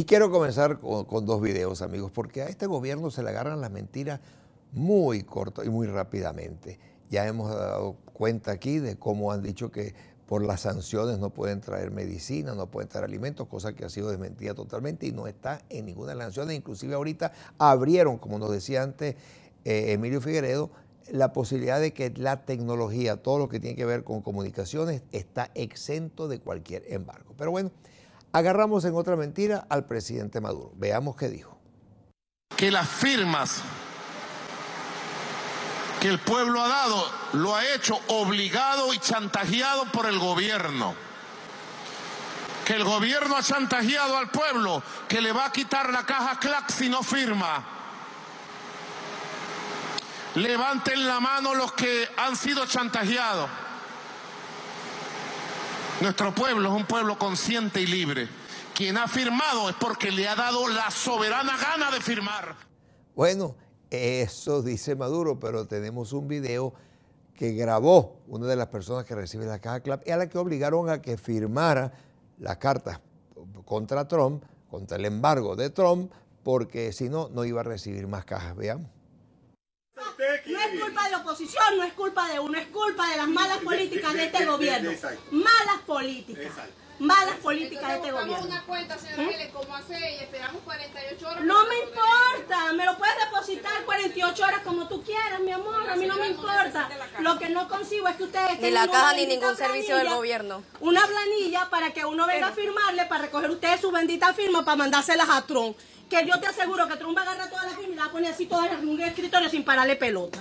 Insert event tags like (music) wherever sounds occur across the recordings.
Y quiero comenzar con, dos videos, amigos, porque a este gobierno se le agarran las mentiras muy corto y muy rápidamente. Ya hemos dado cuenta aquí de cómo han dicho que por las sanciones no pueden traer medicina, no pueden traer alimentos, cosa que ha sido desmentida totalmente y no está en ninguna de las sanciones. Inclusive ahorita abrieron, como nos decía antes eh, Emilio Figueredo, la posibilidad de que la tecnología, todo lo que tiene que ver con comunicaciones, está exento de cualquier embargo. Pero bueno, agarramos en otra mentira al presidente Maduro. Veamos qué dijo. Que las firmas que el pueblo ha dado lo ha hecho obligado y chantajeado por el gobierno. Que el gobierno ha chantajeado al pueblo que le va a quitar la caja CLAC si no firma. Levanten la mano los que han sido chantajeados. Nuestro pueblo es un pueblo consciente y libre. Quien ha firmado es porque le ha dado la soberana gana de firmar. Bueno, eso dice Maduro, pero tenemos un video que grabó una de las personas que recibe la caja CLAP y a la que obligaron a que firmara las cartas contra Trump, contra el embargo de Trump, porque si no, no iba a recibir más cajas. Veamos posición no es culpa de uno, es culpa de las malas políticas de este gobierno. Malas políticas malas políticas de este gobierno. una cuenta, ¿Eh? hace y esperamos 48 horas. No me importa, me lo puedes depositar 48 horas como tú quieras, mi amor, a mí no me importa. Lo que no consigo es que ustedes Ni la caja ni ningún servicio del gobierno. Una planilla para que uno venga a firmarle, para recoger ustedes su bendita firma, para mandárselas a Trump. Que yo te aseguro que Trump va a agarrar todas las firmas y la pone así todas las en un escritorio sin pararle pelota.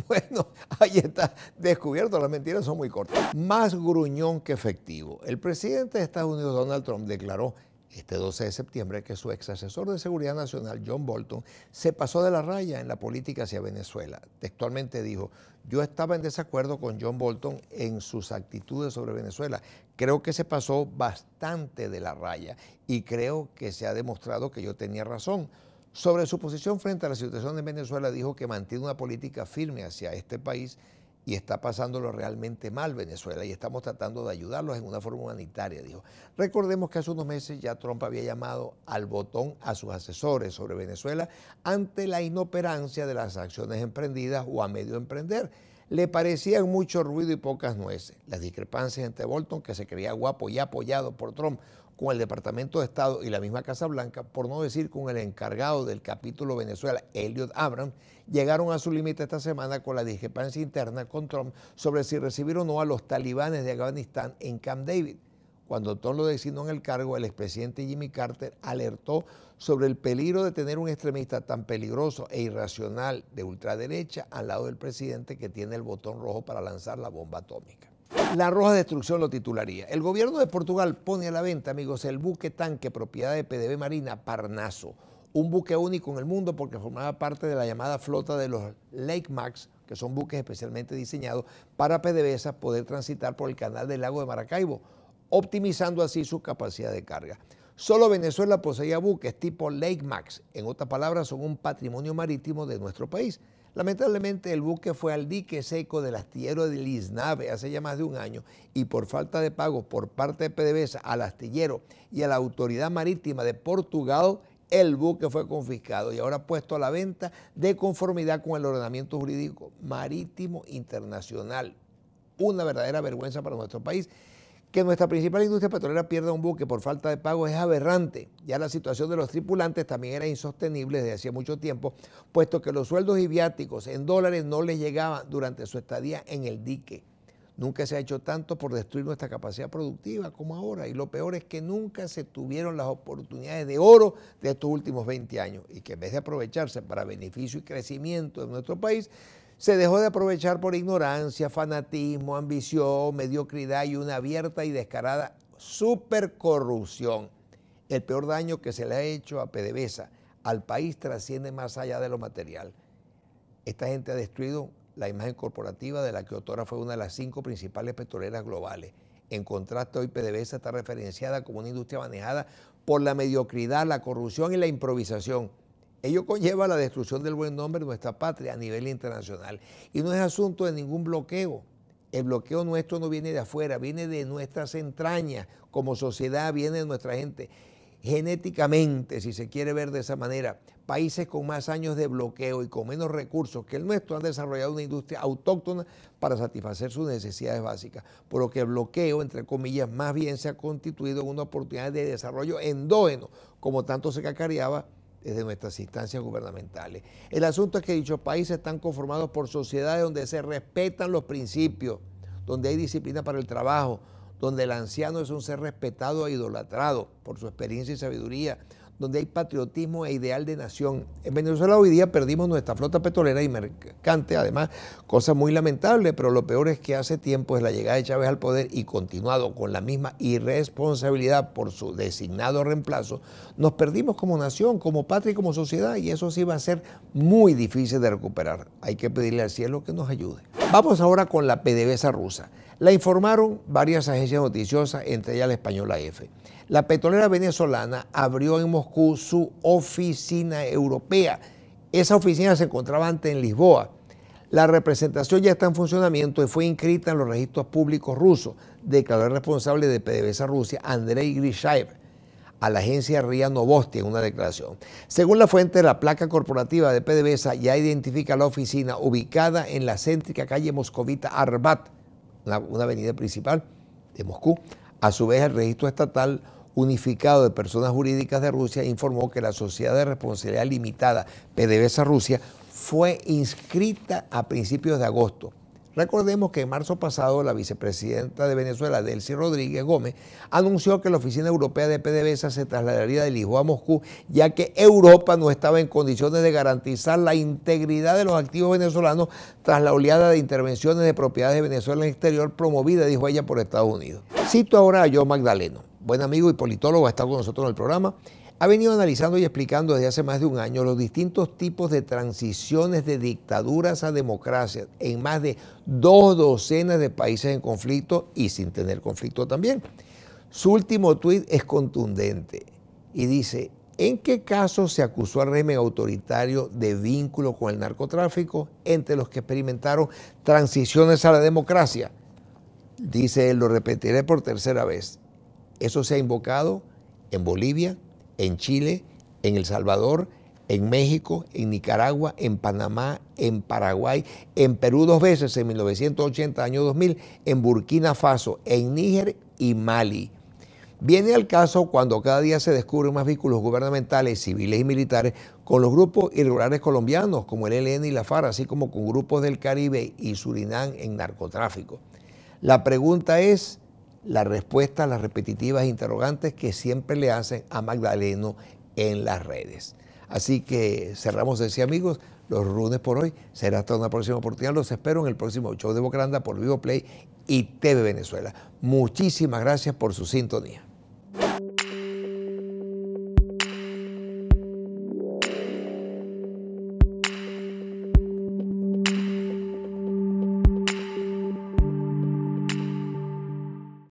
(laughs) Bueno, ahí está descubierto, las mentiras son muy cortas. Más gruñón que efectivo. El presidente de Estados Unidos, Donald Trump, declaró este 12 de septiembre que su ex asesor de seguridad nacional, John Bolton, se pasó de la raya en la política hacia Venezuela. Textualmente dijo, yo estaba en desacuerdo con John Bolton en sus actitudes sobre Venezuela. Creo que se pasó bastante de la raya y creo que se ha demostrado que yo tenía razón sobre su posición frente a la situación en Venezuela, dijo que mantiene una política firme hacia este país y está pasándolo realmente mal Venezuela y estamos tratando de ayudarlos en una forma humanitaria, dijo. Recordemos que hace unos meses ya Trump había llamado al botón a sus asesores sobre Venezuela ante la inoperancia de las acciones emprendidas o a medio emprender. Le parecían mucho ruido y pocas nueces. Las discrepancias entre Bolton, que se creía guapo y apoyado por Trump, con el Departamento de Estado y la misma Casa Blanca, por no decir con el encargado del capítulo Venezuela, Elliot Abrams, llegaron a su límite esta semana con la discrepancia interna con Trump sobre si recibir o no a los talibanes de Afganistán en Camp David. Cuando Trump lo designó en el cargo, el expresidente Jimmy Carter alertó sobre el peligro de tener un extremista tan peligroso e irracional de ultraderecha al lado del presidente que tiene el botón rojo para lanzar la bomba atómica. La Roja Destrucción lo titularía. El gobierno de Portugal pone a la venta, amigos, el buque tanque propiedad de PDB Marina Parnaso, un buque único en el mundo porque formaba parte de la llamada flota de los Lake Max, que son buques especialmente diseñados para PDVSA poder transitar por el canal del lago de Maracaibo, optimizando así su capacidad de carga. Solo Venezuela poseía buques tipo Lake Max, en otras palabras, son un patrimonio marítimo de nuestro país. Lamentablemente el buque fue al dique seco del astillero de Lisnave hace ya más de un año y por falta de pago por parte de PDVSA al astillero y a la autoridad marítima de Portugal, el buque fue confiscado y ahora puesto a la venta de conformidad con el ordenamiento jurídico marítimo internacional. Una verdadera vergüenza para nuestro país que nuestra principal industria petrolera pierda un buque por falta de pago es aberrante. Ya la situación de los tripulantes también era insostenible desde hacía mucho tiempo, puesto que los sueldos y viáticos en dólares no les llegaban durante su estadía en el dique. Nunca se ha hecho tanto por destruir nuestra capacidad productiva como ahora. Y lo peor es que nunca se tuvieron las oportunidades de oro de estos últimos 20 años. Y que en vez de aprovecharse para beneficio y crecimiento de nuestro país, se dejó de aprovechar por ignorancia, fanatismo, ambición, mediocridad y una abierta y descarada supercorrupción. El peor daño que se le ha hecho a PDVSA al país trasciende más allá de lo material. Esta gente ha destruido la imagen corporativa de la que otora fue una de las cinco principales petroleras globales. En contraste, hoy PDVSA está referenciada como una industria manejada por la mediocridad, la corrupción y la improvisación. Ello conlleva la destrucción del buen nombre de nuestra patria a nivel internacional. Y no es asunto de ningún bloqueo. El bloqueo nuestro no viene de afuera, viene de nuestras entrañas, como sociedad, viene de nuestra gente. Genéticamente, si se quiere ver de esa manera, países con más años de bloqueo y con menos recursos que el nuestro han desarrollado una industria autóctona para satisfacer sus necesidades básicas, por lo que el bloqueo, entre comillas, más bien se ha constituido en una oportunidad de desarrollo endógeno, como tanto se cacareaba desde nuestras instancias gubernamentales. El asunto es que dichos países están conformados por sociedades donde se respetan los principios, donde hay disciplina para el trabajo, donde el anciano es un ser respetado e idolatrado por su experiencia y sabiduría, donde hay patriotismo e ideal de nación. En Venezuela hoy día perdimos nuestra flota petrolera y mercante, además, cosa muy lamentable, pero lo peor es que hace tiempo es la llegada de Chávez al poder y continuado con la misma irresponsabilidad por su designado reemplazo, nos perdimos como nación, como patria y como sociedad y eso sí va a ser muy difícil de recuperar. Hay que pedirle al cielo que nos ayude. Vamos ahora con la PDVSA rusa. La informaron varias agencias noticiosas, entre ellas la española F. La petrolera venezolana abrió en Moscú su oficina europea. Esa oficina se encontraba antes en Lisboa. La representación ya está en funcionamiento y fue inscrita en los registros públicos rusos, declaró el responsable de PDVSA Rusia, Andrei Grishaev, a la agencia RIA Novosti en una declaración. Según la fuente, la placa corporativa de PDVSA ya identifica la oficina ubicada en la céntrica calle Moscovita Arbat, una avenida principal de Moscú, a su vez, el registro estatal unificado de personas jurídicas de Rusia informó que la Sociedad de Responsabilidad Limitada PDVSA Rusia fue inscrita a principios de agosto Recordemos que en marzo pasado la vicepresidenta de Venezuela, Delcy Rodríguez Gómez, anunció que la Oficina Europea de PDVSA se trasladaría de Lisboa a Moscú, ya que Europa no estaba en condiciones de garantizar la integridad de los activos venezolanos tras la oleada de intervenciones de propiedades de Venezuela en el exterior promovida, dijo ella, por Estados Unidos. Cito ahora a Joe Magdaleno, buen amigo y politólogo, ha con nosotros en el programa ha venido analizando y explicando desde hace más de un año los distintos tipos de transiciones de dictaduras a democracia en más de dos docenas de países en conflicto y sin tener conflicto también. Su último tuit es contundente y dice, ¿en qué caso se acusó al régimen autoritario de vínculo con el narcotráfico entre los que experimentaron transiciones a la democracia? Dice lo repetiré por tercera vez, eso se ha invocado en Bolivia, en Chile, en El Salvador, en México, en Nicaragua, en Panamá, en Paraguay, en Perú dos veces en 1980, año 2000, en Burkina Faso, en Níger y Mali. Viene al caso cuando cada día se descubren más vínculos gubernamentales, civiles y militares con los grupos irregulares colombianos como el ELN y la FARC, así como con grupos del Caribe y Surinam en narcotráfico. La pregunta es, la respuesta a las repetitivas interrogantes que siempre le hacen a Magdaleno en las redes. Así que cerramos así amigos, los runes por hoy. Será hasta una próxima oportunidad. Los espero en el próximo show de Bocaranda por Vivo Play y TV Venezuela. Muchísimas gracias por su sintonía.